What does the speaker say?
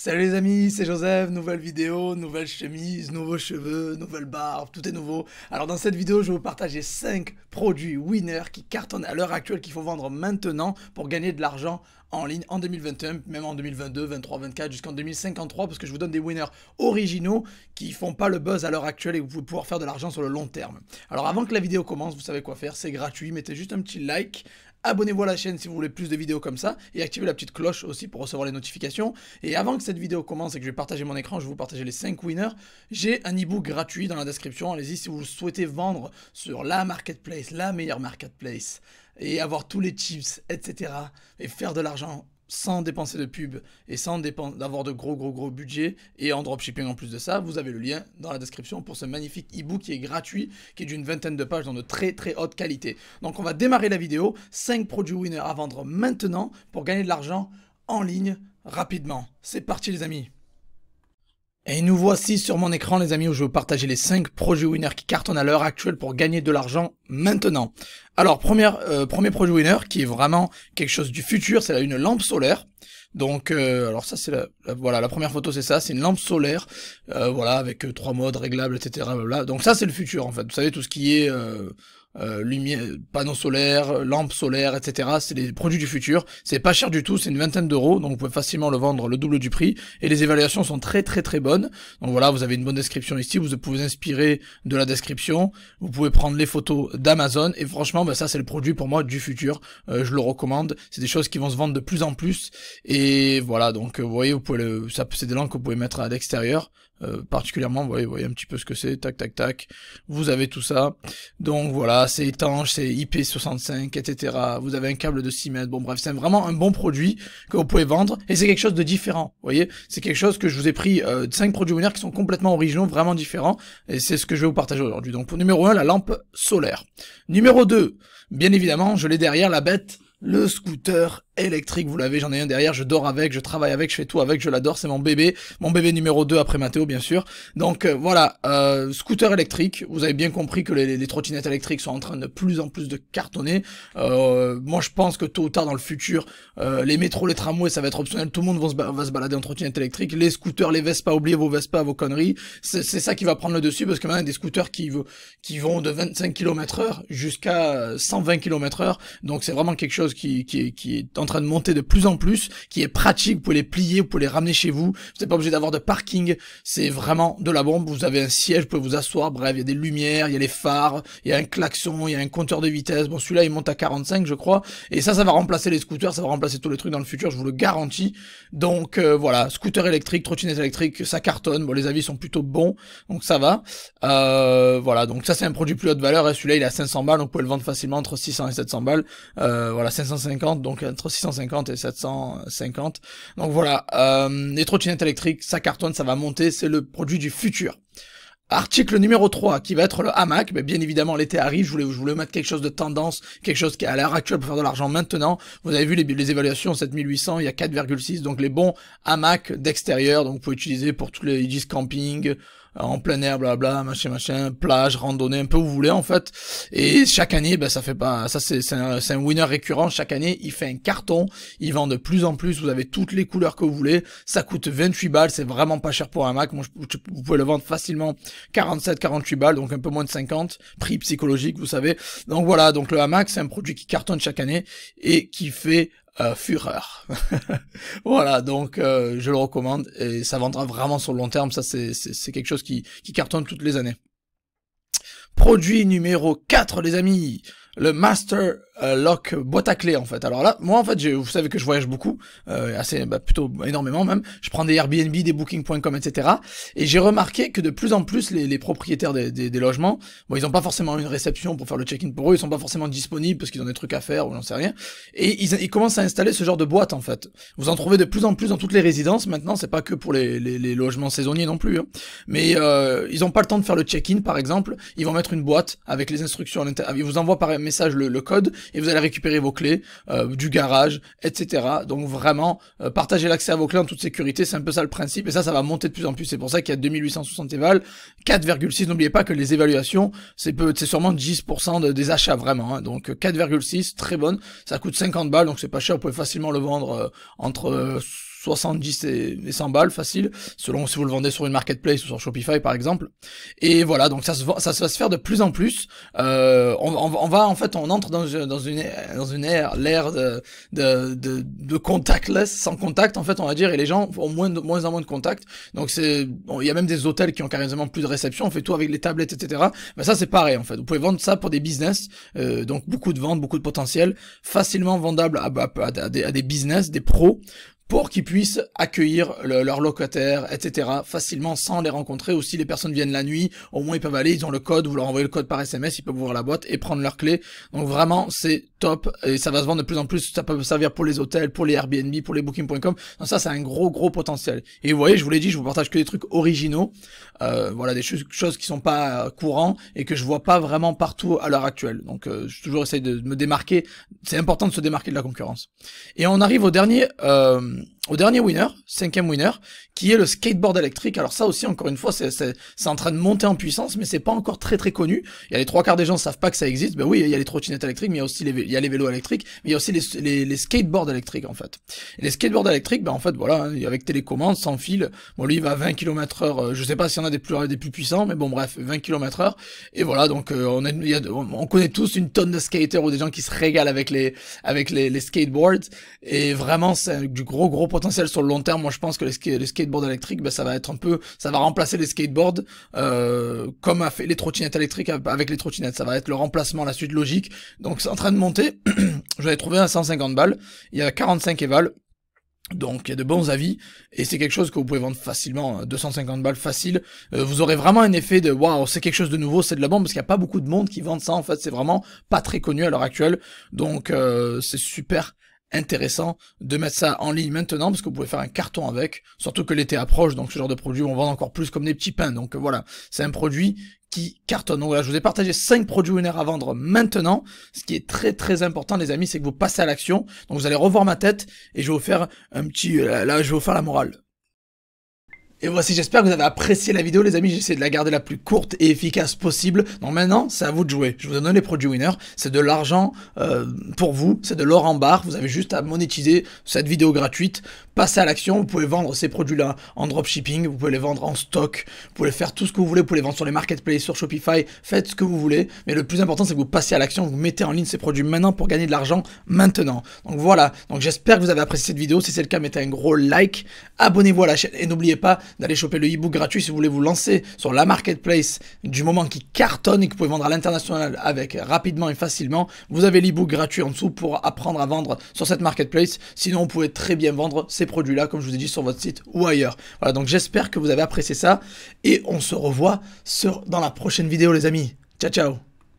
Salut les amis, c'est Joseph, nouvelle vidéo, nouvelle chemise, nouveaux cheveux, nouvelle barbe, tout est nouveau. Alors dans cette vidéo, je vais vous partager 5 produits winners qui cartonnent à l'heure actuelle qu'il faut vendre maintenant pour gagner de l'argent en ligne en 2021, même en 2022, 23, 24, jusqu'en 2053, parce que je vous donne des winners originaux qui font pas le buzz à l'heure actuelle et vous pouvez pouvoir faire de l'argent sur le long terme. Alors avant que la vidéo commence, vous savez quoi faire, c'est gratuit, mettez juste un petit like, Abonnez-vous à la chaîne si vous voulez plus de vidéos comme ça et activez la petite cloche aussi pour recevoir les notifications. Et avant que cette vidéo commence et que je vais partager mon écran, je vais vous partager les 5 winners. J'ai un ebook gratuit dans la description. Allez-y si vous souhaitez vendre sur la marketplace, la meilleure marketplace et avoir tous les chips, etc. et faire de l'argent sans dépenser de pub et sans d'avoir de gros gros gros budget et en dropshipping en plus de ça, vous avez le lien dans la description pour ce magnifique e-book qui est gratuit, qui est d'une vingtaine de pages dans de très très haute qualité. Donc on va démarrer la vidéo, 5 produits winners à vendre maintenant pour gagner de l'argent en ligne rapidement. C'est parti les amis et nous voici sur mon écran les amis où je vais vous partager les 5 projets winners qui cartonnent à l'heure actuelle pour gagner de l'argent maintenant. Alors première, euh, premier projet winner qui est vraiment quelque chose du futur, c'est une lampe solaire. Donc euh, alors ça c'est la, voilà la première photo c'est ça, c'est une lampe solaire, euh, voilà avec trois modes réglables etc. Blablabla. Donc ça c'est le futur en fait. Vous savez tout ce qui est euh, lumière, panneaux solaires, lampes solaires, etc. C'est des produits du futur. C'est pas cher du tout, c'est une vingtaine d'euros, donc vous pouvez facilement le vendre le double du prix. Et les évaluations sont très très très bonnes. Donc voilà, vous avez une bonne description ici, vous pouvez vous inspirer de la description. Vous pouvez prendre les photos d'Amazon. Et franchement, ben, ça c'est le produit pour moi du futur. Euh, je le recommande. C'est des choses qui vont se vendre de plus en plus. Et voilà, donc euh, vous voyez, vous pouvez le, ça, c'est des langues que vous pouvez mettre à l'extérieur. particulièrement, vous voyez, vous voyez un petit peu ce que c'est, tac tac tac. Vous avez tout ça. Donc voilà, c'est étanche, c'est IP65, etc. Vous avez un câble de 6 mètres. Bon, bref, c'est vraiment un bon produit que vous pouvez vendre et c'est quelque chose de différent. Vous voyez, c'est quelque chose que je vous ai pris euh, 5 produits monétaires qui sont complètement originaux, vraiment différents et c'est ce que je vais vous partager aujourd'hui. Donc, pour numéro 1, la lampe solaire. Numéro 2, bien évidemment, je l'ai derrière la bête le scooter électrique, vous l'avez, j'en ai un derrière, je dors avec, je travaille avec, je fais tout avec, je l'adore, c'est mon bébé, mon bébé numéro 2 après Mathéo bien sûr. Donc euh, voilà, euh, scooter électrique, vous avez bien compris que les, trottinettes électriques sont en train de plus en plus de cartonner. Euh, moi je pense que tôt ou tard dans le futur, les métros, les tramways, ça va être optionnel, tout le monde va se, balader en trottinette électrique, les scooters, les Vespa, oubliez vos Vespa, vos conneries, c'est ça qui va prendre le dessus parce que maintenant il y a des scooters qui, qui vont de 25 km heure jusqu'à 120 km heure, donc c'est vraiment quelque chose qui, qui, est en train de monter de plus en plus, qui est pratique, vous pouvez les plier, vous pouvez les ramener chez vous, vous n'êtes pas obligé d'avoir de parking, c'est vraiment de la bombe, vous avez un siège, vous pouvez vous asseoir, bref, il y a des lumières, il y a les phares, il y a un klaxon, il y a un compteur de vitesse, bon celui-là il monte à 45 je crois, et ça, ça va remplacer les scooters, ça va remplacer tous les trucs dans le futur, je vous le garantis, donc euh, voilà, scooter électrique, trottinette électrique, ça cartonne, bon les avis sont plutôt bons, donc ça va, euh, voilà, donc ça c'est un produit plus haute valeur, et celui-là il est à 500 balles, donc vous pouvez le vendre facilement entre 600 et 700 balles, euh, voilà, 550, donc entre 650 et 750. Donc voilà, euh, les trottinettes électriques, ça cartonne, ça va monter, c'est le produit du futur. Article numéro 3 qui va être le hamac. Mais bien évidemment, l'été arrive. Je voulais, je voulais mettre quelque chose de tendance, quelque chose qui est à l'heure actuelle pour faire de l'argent maintenant. Vous avez vu les, les évaluations 7800, il y a 4,6. Donc les bons hamacs d'extérieur. Donc vous pouvez utiliser pour tous les dis camping, euh, en plein air, blablabla, machin, machin, plage, randonnée, un peu où vous voulez en fait. Et chaque année, ben, ça fait pas, ça c'est un, un, winner récurrent. Chaque année, il fait un carton, il vend de plus en plus. Vous avez toutes les couleurs que vous voulez. Ça coûte 28 balles, c'est vraiment pas cher pour un hamac, Moi, vous pouvez le vendre facilement 47, 48 balles, donc un peu moins de 50, prix psychologique, vous savez. Donc voilà, donc le hamac, c'est un produit qui cartonne chaque année et qui fait euh, fureur. voilà, donc euh, je le recommande et ça vendra vraiment sur le long terme. Ça, c'est quelque chose qui, qui cartonne toutes les années. Produit numéro 4, les amis, le master euh, lock boîte à clé en fait. Alors là, moi en fait, vous savez que je voyage beaucoup, euh, assez bah, plutôt énormément même. Je prends des Airbnb, des Booking.com, etc. Et j'ai remarqué que de plus en plus les, les propriétaires des, des, logements, bon, ils n'ont pas forcément une réception pour faire le check-in pour eux, ils sont pas forcément disponibles parce qu'ils ont des trucs à faire ou j'en sais rien. Et ils, ils, commencent à installer ce genre de boîte en fait. Vous en trouvez de plus en plus dans toutes les résidences. Maintenant, c'est pas que pour les, les, les logements saisonniers non plus. Hein. Mais euh, ils n'ont pas le temps de faire le check-in par exemple. Ils vont mettre une boîte avec les instructions à l'intérieur. Ils vous envoient par message le, code et vous allez récupérer vos clés euh, du garage, etc. Donc vraiment, euh, partager l'accès à vos clés en toute sécurité, c'est un peu ça le principe et ça, ça va monter de plus en plus. C'est pour ça qu'il y a 2860 évals, 4,6. N'oubliez pas que les évaluations, c'est c'est sûrement 10% des achats vraiment. Hein. donc 4,6, très bonne. Ça coûte 50 balles, donc c'est pas cher. Vous pouvez facilement le vendre euh, entre 70 et 100 balles facile, selon si vous le vendez sur une marketplace ou sur Shopify par exemple. Et voilà, donc ça se, ça va se faire de plus en plus. Euh, on, va en fait, on entre dans, dans une dans une ère, l'ère de, de, de, contactless, sans contact en fait, on va dire, et les gens ont moins de, moins en moins de contact. Donc c'est, il y a même des hôtels qui ont carrément plus de réception, on fait tout avec les tablettes, etc. Mais ça c'est pareil en fait. Vous pouvez vendre ça pour des business, euh, donc beaucoup de ventes, beaucoup de potentiel, facilement vendable à, des, à des business, des pros pour qu'ils puissent accueillir leurs locataires, etc. facilement sans les rencontrer. Ou si les personnes viennent la nuit, au moins ils peuvent aller, ils ont le code, vous leur envoyez le code par SMS, ils peuvent ouvrir la boîte et prendre leur clé. Donc vraiment, c'est top et ça va se vendre de plus en plus. Ça peut servir pour les hôtels, pour les Airbnb, pour les Booking.com. Donc ça, c'est un gros gros potentiel. Et vous voyez, je vous l'ai dit, je vous partage que des trucs originaux, euh, voilà, des choses qui sont pas euh, courants et que je vois pas vraiment partout à l'heure actuelle. Donc, euh, je toujours essaye de me démarquer. C'est important de se démarquer de la concurrence. Et on arrive au dernier au dernier winner, cinquième winner, qui est le skateboard électrique. Alors ça aussi, encore une fois, c'est en train de monter en puissance, mais c'est pas encore très très connu. Il y a les trois quarts des gens savent pas que ça existe. Ben oui, il y a les trottinettes électriques, mais il y a aussi les, il y a les vélos électriques, mais il y a aussi les, les, skateboards électriques en fait. les skateboards électriques, ben en fait voilà, hein, avec télécommande, sans fil. Bon lui il va 20 km heure. Euh, je sais pas s'il y en a des plus des plus puissants, mais bon bref, 20 km heure. Et voilà, donc euh, on, est, y a, on connaît tous une tonne de skaters ou des gens qui se régalent avec les avec les, les skateboards. Et vraiment, c'est du gros gros potentiel sur le long terme. Moi, je pense que les, skateboards électriques, ben, ça va être un peu, ça va remplacer les skateboards euh, comme a fait les trottinettes électriques avec les trottinettes. Ça va être le remplacement, la suite logique. Donc, c'est en train de monter. J'avais trouvé un 150 balles. Il y a 45 éval. Donc il y a de bons avis et c'est quelque chose que vous pouvez vendre facilement, 250 hein. balles facile. Euh, vous aurez vraiment un effet de waouh, c'est quelque chose de nouveau, c'est de la bombe parce qu'il n'y a pas beaucoup de monde qui vend ça en fait, c'est vraiment pas très connu à l'heure actuelle. Donc euh, c'est super intéressant de mettre ça en ligne maintenant parce que vous pouvez faire un carton avec, surtout que l'été approche, donc ce genre de produit on vend encore plus comme des petits pains. Donc euh, voilà, c'est un produit qui cartonne. Donc voilà, je vous ai partagé 5 produits winner à vendre maintenant. Ce qui est très très important les amis, c'est que vous passez à l'action. Donc vous allez revoir ma tête et je vais vous faire un petit euh, là, je vais vous faire la morale. Et voici, j'espère que vous avez apprécié la vidéo les amis, j'essaie de la garder la plus courte et efficace possible. Donc maintenant, c'est à vous de jouer. Je vous donne les produits winners, c'est de l'argent euh, pour vous, c'est de l'or en barre, vous avez juste à monétiser cette vidéo gratuite, Passez à l'action, vous pouvez vendre ces produits-là en dropshipping, vous pouvez les vendre en stock, vous pouvez faire tout ce que vous voulez, vous pouvez les vendre sur les marketplaces, sur Shopify, faites ce que vous voulez, mais le plus important c'est que vous passez à l'action, vous mettez en ligne ces produits maintenant pour gagner de l'argent maintenant. Donc voilà, donc j'espère que vous avez apprécié cette vidéo, si c'est le cas mettez un gros like, abonnez-vous à la chaîne et n'oubliez pas d'aller choper le e-book gratuit si vous voulez vous lancer sur la marketplace du moment qui cartonne et que vous pouvez vendre à l'international avec rapidement et facilement, vous avez l'e-book gratuit en dessous pour apprendre à vendre sur cette marketplace. Sinon, vous pouvez très bien vendre ces produits-là, comme je vous ai dit, sur votre site ou ailleurs. Voilà, donc j'espère que vous avez apprécié ça et on se revoit sur, dans la prochaine vidéo, les amis. Ciao, ciao